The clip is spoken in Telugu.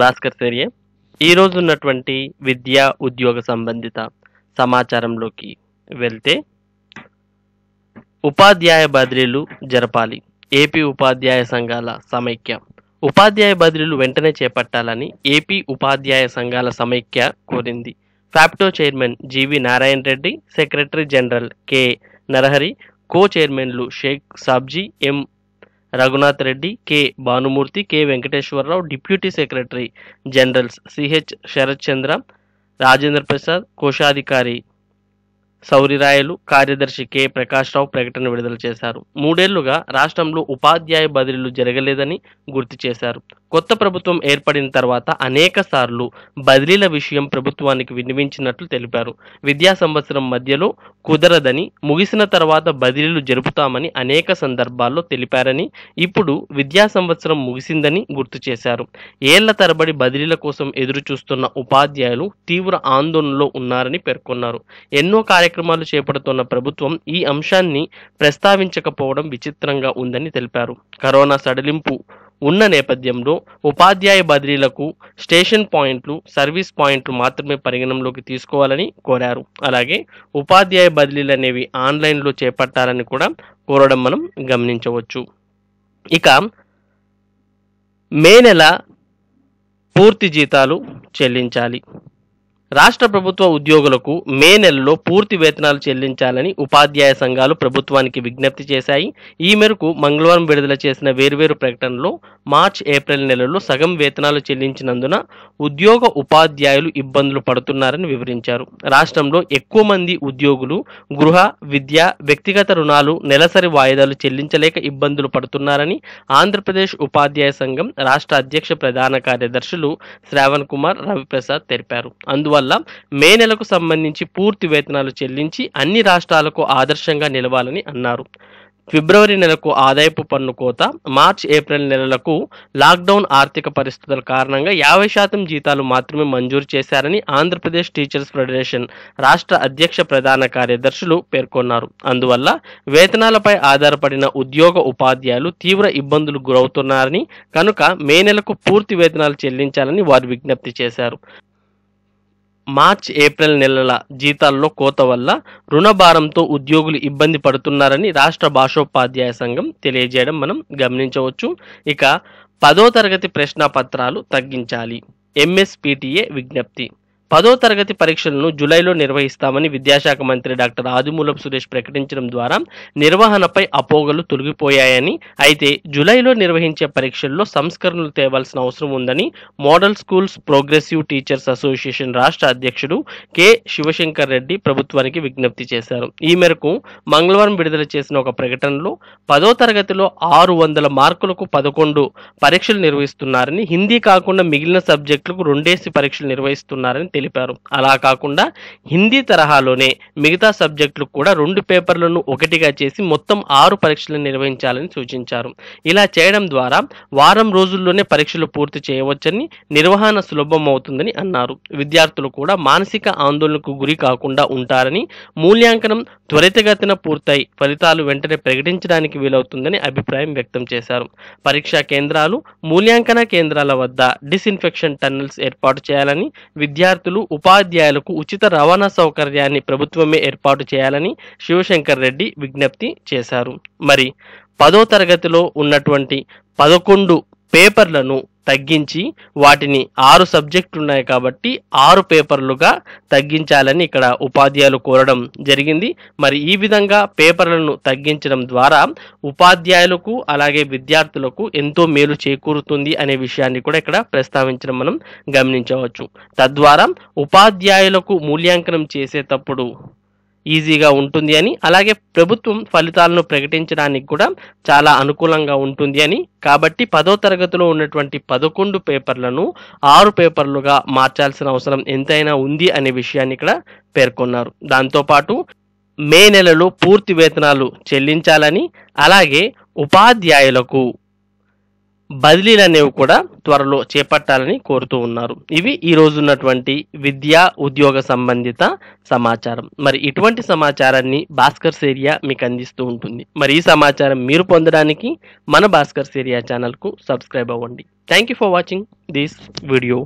భాస్కర్ సెరియే ఈరోజు ఉన్నటువంటి విద్యా ఉద్యోగ సంబంధిత సమాచారంలోకి వెళ్తే ఉపాధ్యాయ బదిలీలు జరపాలి ఏపీ ఉపాధ్యాయ సంఘాల సమైక్య ఉపాధ్యాయ బదిలీలు వెంటనే చేపట్టాలని ఏపీ ఉపాధ్యాయ సంఘాల సమైక్య కోరింది FAPTO chairman G V Narayana Reddy secretary general K Narahari co చైర్మన్లు Shaik Sabji M Raghunath Reddy K Bhanumurthy K Venkateswararao deputy secretary generals CH Sarath Chandra Rajendra Prasad కోశాధికారి సౌరిరాయలు కార్యదర్శి కె ప్రకాశ్రావు ప్రకటన విడుదల చేశారు మూడేళ్లుగా రాష్ట్రంలో ఉపాధ్యాయ బదిలీలు జరగలేదని గుర్తు చేశారు కొత్త ప్రభుత్వం ఏర్పడిన తర్వాత అనేక సార్లు బదిలీల విషయం ప్రభుత్వానికి వినిపించినట్లు తెలిపారు విద్యా సంవత్సరం మధ్యలో కుదరదని ముగిసిన తర్వాత బదిలీలు జరుపుతామని అనేక సందర్భాల్లో తెలిపారని ఇప్పుడు విద్యా సంవత్సరం ముగిసిందని గుర్తు చేశారు ఏళ్ల తరబడి బదిలీల కోసం ఎదురు చూస్తున్న ఉపాధ్యాయులు తీవ్ర ఆందోళనలో ఉన్నారని పేర్కొన్నారు ఎన్నో కార్య కార్యక్రమాలు చేపడుతున్న ప్రభుత్వం ఈ అంశాన్ని ప్రస్తావించకపోవడం విచిత్రంగా ఉందని తెలిపారు కరోనా సడలింపు ఉన్న నేపథ్యంలో ఉపాధ్యాయ బదిలీలకు స్టేషన్ పాయింట్లు సర్వీస్ పాయింట్లు మాత్రమే పరిగణంలోకి తీసుకోవాలని కోరారు అలాగే ఉపాధ్యాయ బదిలీలు అనేవి ఆన్లైన్లో చేపట్టాలని కూడా కోరడం మనం గమనించవచ్చు ఇక మే నెల పూర్తి జీతాలు చెల్లించాలి రాష్ట్ర ప్రభుత్వ ఉద్యోగులకు మే నెలలో పూర్తి వేతనాలు చెల్లించాలని ఉపాధ్యాయ సంఘాలు ప్రభుత్వానికి విజ్ఞప్తి చేశాయి ఈ మేరకు మంగళవారం విడుదల చేసిన వేర్వేరు ప్రకటనలో మార్చ్ ఏప్రిల్ నెలలో సగం వేతనాలు చెల్లించినందున ఉద్యోగ ఉపాధ్యాయులు ఇబ్బందులు పడుతున్నారని వివరించారు రాష్ట్రంలో ఎక్కువ మంది ఉద్యోగులు గృహ విద్య వ్యక్తిగత రుణాలు నెలసరి వాయిదాలు చెల్లించలేక ఇబ్బందులు పడుతున్నారని ఆంధ్రప్రదేశ్ ఉపాధ్యాయ సంఘం రాష్ట్ర అధ్యక్ష ప్రధాన కార్యదర్శులు శ్రావణ్ కుమార్ రవిప్రసాద్ తెలిపారు అందువల్ల వల్ల మే నెలకు సంబంధించి పూర్తి వేతనాలు చెల్లించి అన్ని రాష్ట్రాలకు ఆదర్శంగా నిలవాలని అన్నారు ఫిబ్రవరి నెలకు ఆదాయపు పన్ను కోత మార్చ్ ఏప్రిల్ నెలలకు లాక్డౌన్ ఆర్థిక పరిస్థితుల కారణంగా యాభై శాతం జీతాలు మాత్రమే మంజూరు చేశారని ఆంధ్రప్రదేశ్ టీచర్స్ ఫెడరేషన్ రాష్ట్ర అధ్యక్ష ప్రధాన కార్యదర్శులు పేర్కొన్నారు అందువల్ల వేతనాలపై ఆధారపడిన ఉద్యోగ ఉపాధ్యాయులు తీవ్ర ఇబ్బందులు గురవుతున్నారని కనుక మే నెలకు పూర్తి వేతనాలు చెల్లించాలని వారు విజ్ఞప్తి చేశారు మార్చ్ ఏప్రిల్ నెలల జీతాల్లో కోత వల్ల రుణభారంతో ఉద్యోగులు ఇబ్బంది పడుతున్నారని రాష్ట్ర భాషోపాధ్యాయ సంఘం తెలియజేయడం మనం గమనించవచ్చు ఇక పదో తరగతి ప్రశ్న పత్రాలు తగ్గించాలి ఎంఎస్పిటిఏ విజ్ఞప్తి పదో తరగతి పరీక్షలను జూలైలో నిర్వహిస్తామని విద్యాశాఖ మంత్రి డాక్టర్ ఆదిమూలపు సురేష్ ప్రకటించడం ద్వారా నిర్వహణపై అపోగలు తొలగిపోయాయని అయితే జూలైలో నిర్వహించే పరీక్షల్లో సంస్కరణలు తేవాల్సిన అవసరం ఉందని model schools progressive teachers association రాష్ట్ర అధ్యక్షుడు కె శివశంకర్ రెడ్డి ప్రభుత్వానికి విజ్ఞప్తి చేశారు ఈ మేరకు మంగళవారం విడుదల చేసిన ఒక ప్రకటనలో పదో తరగతిలో ఆరు వందల మార్కులకు పదకొండు పరీక్షలు నిర్వహిస్తున్నారని హిందీ కాకుండా మిగిలిన సబ్జెక్టులకు రెండేసి పరీక్షలు నిర్వహిస్తున్నారని తెలిపారు అలా కాకుండా హిందీ తరహాలోనే మిగతా సబ్జెక్టులు కూడా రెండు పేపర్లను ఒకటిగా చేసి మొత్తం ఆరు పరీక్షలు నిర్వహించాలని సూచించారు ఇలా చేయడం ద్వారా వారం రోజుల్లోనే పరీక్షలు పూర్తి చేయవచ్చని నిర్వహణ సులభం అవుతుందని అన్నారు విద్యార్థులు కూడా మానసిక ఆందోళనకు గురి కాకుండా ఉంటారని మూల్యాంకనం త్వరితగతిన పూర్తయి ఫలితాలు వెంటనే ప్రకటించడానికి వీలవుతుందని అభిప్రాయం వ్యక్తం చేశారు పరీక్షా కేంద్రాలు మూల్యాంకన కేంద్రాల వద్ద డిస్ఇన్ఫెక్షన్ టన్నల్స్ ఏర్పాటు చేయాలని విద్యార్థులు విద్యార్థులు ఉపాధ్యాయులకు ఉచిత రవాణా సౌకర్యాన్ని ప్రభుత్వమే ఏర్పాటు చేయాలని శివశంకర్ రెడ్డి విజ్ఞప్తి చేశారు మరి పదో తరగతిలో ఉన్నటువంటి పదకొండు పేపర్లను తగ్గించి వాటిని ఆరు సబ్జెక్టు ఉన్నాయి కాబట్టి ఆరు పేపర్లుగా తగ్గించాలని ఇక్కడ ఉపాధ్యాయులు కోరడం జరిగింది మరి ఈ విధంగా పేపర్లను తగ్గించడం ద్వారా ఉపాధ్యాయులకు అలాగే విద్యార్థులకు ఎంతో మేలు చేకూరుతుంది అనే విషయాన్ని కూడా ఇక్కడ ప్రస్తావించడం మనం గమనించవచ్చు తద్వారా ఉపాధ్యాయులకు మూల్యాంకనం చేసేటప్పుడు ఈజీగా ఉంటుంది అని అలాగే ప్రభుత్వం ఫలితాలను ప్రకటించడానికి కూడా చాలా అనుకూలంగా ఉంటుంది అని కాబట్టి పదో తరగతిలో ఉన్నటువంటి పదకొండు పేపర్లను ఆరు పేపర్లుగా మార్చాల్సిన అవసరం ఎంతైనా ఉంది అనే విషయాన్ని ఇక్కడ పేర్కొన్నారు దాంతోపాటు మే నెలలో పూర్తి వేతనాలు చెల్లించాలని అలాగే ఉపాధ్యాయులకు బదిలీలు అనేవి కూడా త్వరలో చేపట్టాలని కోరుతూ ఉన్నారు ఇవి ఈ రోజున్నటువంటి విద్యా ఉద్యోగ సంబంధిత సమాచారం మరి ఇటువంటి సమాచారాన్ని భాస్కర్ సేరియా మీకు అందిస్తూ ఉంటుంది మరి ఈ సమాచారం మీరు పొందడానికి మన భాస్కర్ సేరియా ఛానల్కు సబ్స్క్రైబ్ అవ్వండి thank you for watching this video